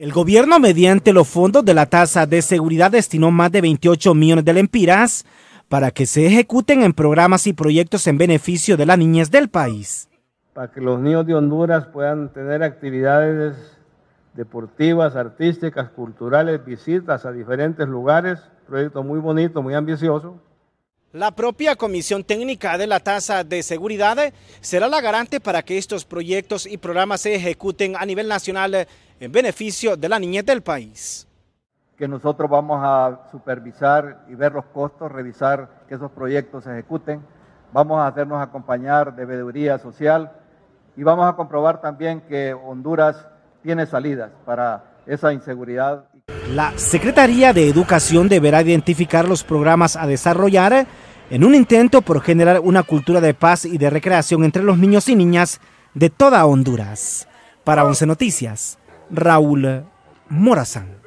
El gobierno, mediante los fondos de la tasa de seguridad, destinó más de 28 millones de lempiras para que se ejecuten en programas y proyectos en beneficio de la niñez del país. Para que los niños de Honduras puedan tener actividades deportivas, artísticas, culturales, visitas a diferentes lugares, proyecto muy bonito, muy ambicioso. La propia Comisión Técnica de la Tasa de Seguridad será la garante para que estos proyectos y programas se ejecuten a nivel nacional en beneficio de la niñez del país. Que nosotros vamos a supervisar y ver los costos, revisar que esos proyectos se ejecuten. Vamos a hacernos acompañar de veeduría social y vamos a comprobar también que Honduras tiene salidas para esa inseguridad. La Secretaría de Educación deberá identificar los programas a desarrollar en un intento por generar una cultura de paz y de recreación entre los niños y niñas de toda Honduras. Para Once Noticias, Raúl Morazán.